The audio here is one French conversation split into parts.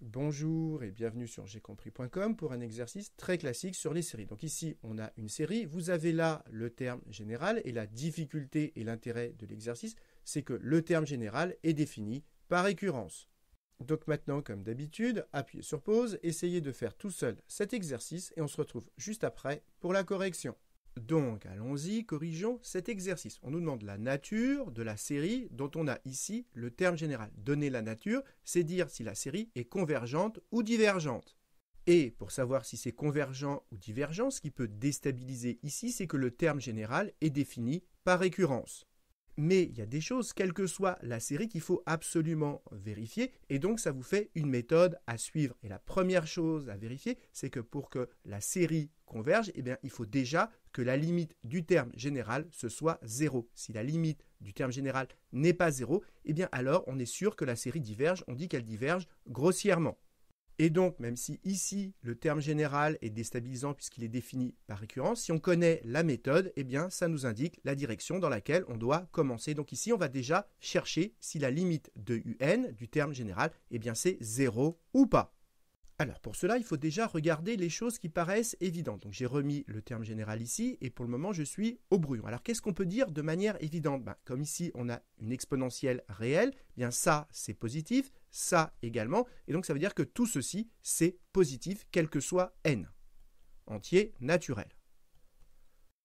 Bonjour et bienvenue sur gcompris.com pour un exercice très classique sur les séries. Donc ici, on a une série, vous avez là le terme général et la difficulté et l'intérêt de l'exercice, c'est que le terme général est défini par récurrence. Donc maintenant, comme d'habitude, appuyez sur pause, essayez de faire tout seul cet exercice et on se retrouve juste après pour la correction. Donc, allons-y, corrigeons cet exercice. On nous demande la nature de la série dont on a ici le terme général. Donner la nature, c'est dire si la série est convergente ou divergente. Et pour savoir si c'est convergent ou divergent, ce qui peut déstabiliser ici, c'est que le terme général est défini par récurrence. Mais il y a des choses, quelle que soit la série, qu'il faut absolument vérifier. Et donc, ça vous fait une méthode à suivre. Et la première chose à vérifier, c'est que pour que la série converge, eh bien, il faut déjà que la limite du terme général, ce soit 0. Si la limite du terme général n'est pas 0, eh bien, alors on est sûr que la série diverge. On dit qu'elle diverge grossièrement. Et donc, même si ici, le terme général est déstabilisant puisqu'il est défini par récurrence, si on connaît la méthode, eh bien, ça nous indique la direction dans laquelle on doit commencer. Donc ici, on va déjà chercher si la limite de UN, du terme général, eh bien, c'est 0 ou pas. Alors pour cela, il faut déjà regarder les choses qui paraissent évidentes. Donc j'ai remis le terme général ici et pour le moment je suis au brouillon. Alors qu'est-ce qu'on peut dire de manière évidente ben, Comme ici on a une exponentielle réelle, eh bien ça c'est positif, ça également, et donc ça veut dire que tout ceci, c'est positif, quel que soit n, entier naturel.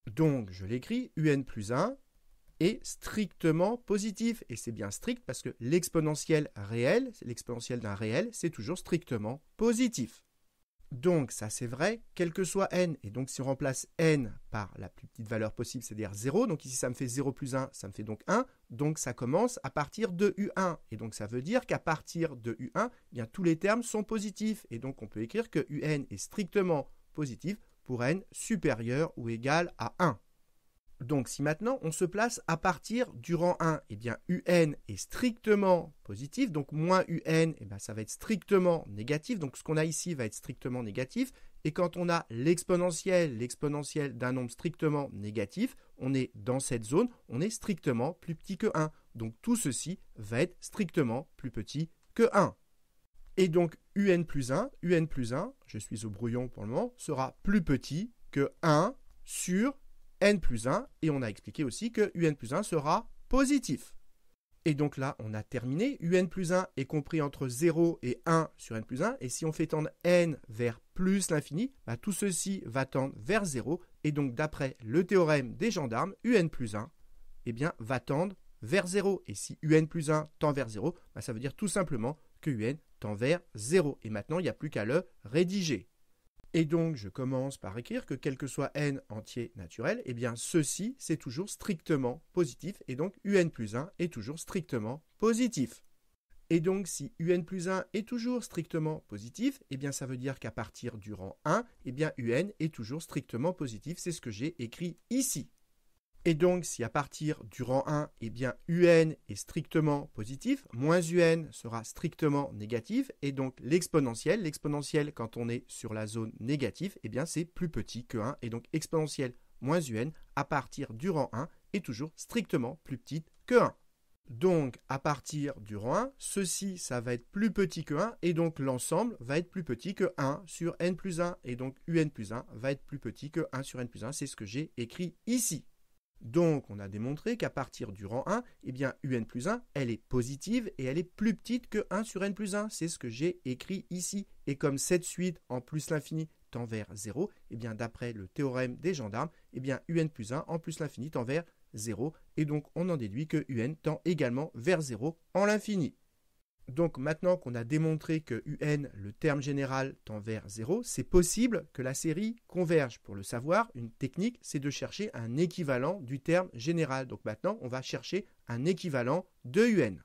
Donc je l'écris, un plus 1 est strictement positif, et c'est bien strict parce que l'exponentielle réelle, l'exponentielle d'un réel, c'est toujours strictement positif. Donc, ça c'est vrai, quel que soit n, et donc si on remplace n par la plus petite valeur possible, c'est-à-dire 0, donc ici ça me fait 0 plus 1, ça me fait donc 1, donc ça commence à partir de U1. Et donc ça veut dire qu'à partir de U1, eh bien, tous les termes sont positifs, et donc on peut écrire que UN est strictement positif pour n supérieur ou égal à 1. Donc si maintenant on se place à partir du rang 1, et eh bien UN est strictement positif, donc moins UN, eh bien, ça va être strictement négatif, donc ce qu'on a ici va être strictement négatif, et quand on a l'exponentielle, l'exponentielle d'un nombre strictement négatif, on est dans cette zone, on est strictement plus petit que 1. Donc tout ceci va être strictement plus petit que 1. Et donc UN plus 1, UN plus 1, je suis au brouillon pour le moment, sera plus petit que 1 sur n plus 1, et on a expliqué aussi que un plus 1 sera positif. Et donc là, on a terminé. un plus 1 est compris entre 0 et 1 sur n plus 1, et si on fait tendre n vers plus l'infini, bah, tout ceci va tendre vers 0, et donc d'après le théorème des gendarmes, un plus 1 eh bien, va tendre vers 0. Et si un plus 1 tend vers 0, bah, ça veut dire tout simplement que un tend vers 0. Et maintenant, il n'y a plus qu'à le rédiger. Et donc, je commence par écrire que quel que soit n entier naturel, eh bien, ceci, c'est toujours strictement positif. Et donc, un plus 1 est toujours strictement positif. Et donc, si un plus 1 est toujours strictement positif, eh bien, ça veut dire qu'à partir du rang 1, eh bien, un est toujours strictement positif. C'est ce que j'ai écrit ici. Et donc, si à partir du rang 1, eh bien, UN est strictement positif, moins UN sera strictement négatif, et donc l'exponentielle, l'exponentielle quand on est sur la zone négative, eh bien, c'est plus petit que 1, et donc exponentielle moins UN à partir du rang 1 est toujours strictement plus petite que 1. Donc, à partir du rang 1, ceci, ça va être plus petit que 1, et donc l'ensemble va être plus petit que 1 sur n plus 1, et donc un plus 1 va être plus petit que 1 sur n plus 1, c'est ce que j'ai écrit ici. Donc on a démontré qu'à partir du rang 1, eh bien un plus 1, elle est positive et elle est plus petite que 1 sur n plus 1. C'est ce que j'ai écrit ici. Et comme cette suite en plus l'infini tend vers 0, eh bien d'après le théorème des gendarmes, eh bien un plus 1 en plus l'infini tend vers 0. Et donc on en déduit que un tend également vers 0 en l'infini. Donc maintenant qu'on a démontré que UN, le terme général, tend vers 0, c'est possible que la série converge. Pour le savoir, une technique, c'est de chercher un équivalent du terme général. Donc maintenant, on va chercher un équivalent de UN.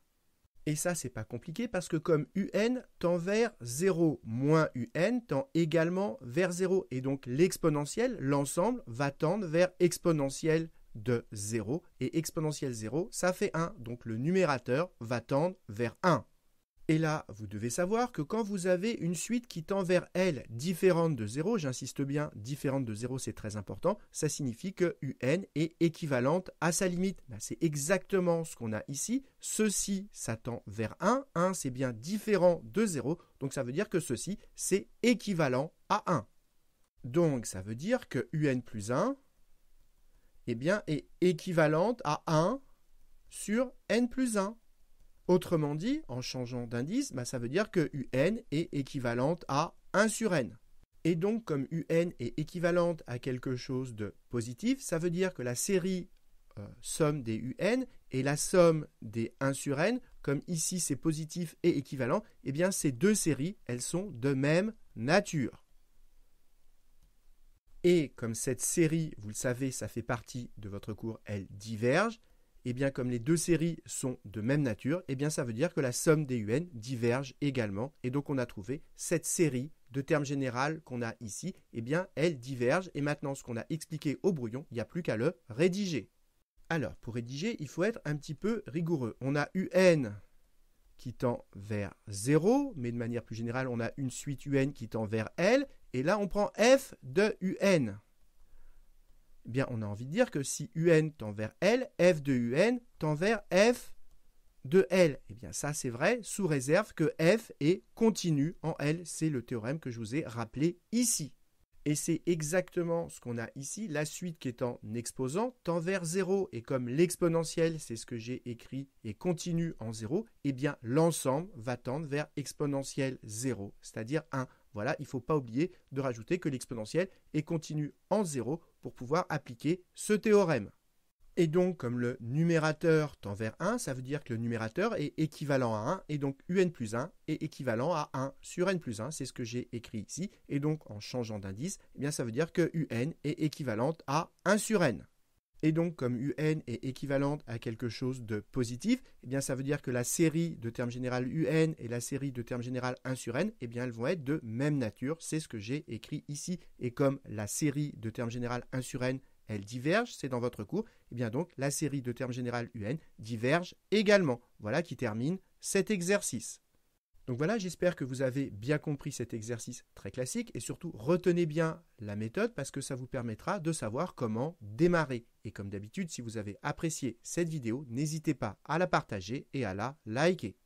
Et ça, c'est pas compliqué parce que comme UN tend vers 0 moins UN tend également vers 0. Et donc l'exponentielle, l'ensemble, va tendre vers exponentielle de 0. Et exponentielle 0, ça fait 1. Donc le numérateur va tendre vers 1. Et là, vous devez savoir que quand vous avez une suite qui tend vers L différente de 0, j'insiste bien, différente de 0 c'est très important, ça signifie que UN est équivalente à sa limite. c'est exactement ce qu'on a ici, ceci ça tend vers 1, 1 c'est bien différent de 0, donc ça veut dire que ceci c'est équivalent à 1. Donc ça veut dire que UN plus eh 1 bien, est équivalente à 1 sur n plus 1. Autrement dit, en changeant d'indice, bah, ça veut dire que UN est équivalente à 1 sur n. Et donc, comme UN est équivalente à quelque chose de positif, ça veut dire que la série euh, somme des UN et la somme des 1 sur n, comme ici c'est positif et équivalent, eh bien ces deux séries, elles sont de même nature. Et comme cette série, vous le savez, ça fait partie de votre cours, elle diverge, eh bien comme les deux séries sont de même nature, eh bien ça veut dire que la somme des UN diverge également. Et donc on a trouvé cette série de termes général qu'on a ici, et eh bien elle diverge. Et maintenant ce qu'on a expliqué au brouillon, il n'y a plus qu'à le rédiger. Alors pour rédiger, il faut être un petit peu rigoureux. On a UN qui tend vers 0, mais de manière plus générale, on a une suite UN qui tend vers L, et là on prend F de UN. Eh bien, on a envie de dire que si UN tend vers L, F de UN tend vers F de L. Eh bien, ça, c'est vrai, sous réserve que F est continu en L. C'est le théorème que je vous ai rappelé ici. Et c'est exactement ce qu'on a ici, la suite qui est en exposant tend vers 0. Et comme l'exponentielle, c'est ce que j'ai écrit, est continue en 0, eh bien l'ensemble va tendre vers exponentielle 0, c'est-à-dire 1. Voilà, il ne faut pas oublier de rajouter que l'exponentielle est continue en 0 pour pouvoir appliquer ce théorème. Et donc, comme le numérateur tend vers 1, ça veut dire que le numérateur est équivalent à 1, et donc un plus 1 est équivalent à 1 sur n plus 1, c'est ce que j'ai écrit ici. Et donc, en changeant d'indice, eh bien, ça veut dire que un est équivalente à 1 sur n et donc comme UN est équivalente à quelque chose de positif, eh bien ça veut dire que la série de termes général UN et la série de termes général 1 sur n, eh bien elles vont être de même nature, c'est ce que j'ai écrit ici. Et comme la série de termes général 1 sur n, elle diverge, c'est dans votre cours, eh bien donc la série de termes général UN diverge également. Voilà qui termine cet exercice. Donc voilà, j'espère que vous avez bien compris cet exercice très classique et surtout retenez bien la méthode parce que ça vous permettra de savoir comment démarrer. Et comme d'habitude, si vous avez apprécié cette vidéo, n'hésitez pas à la partager et à la liker.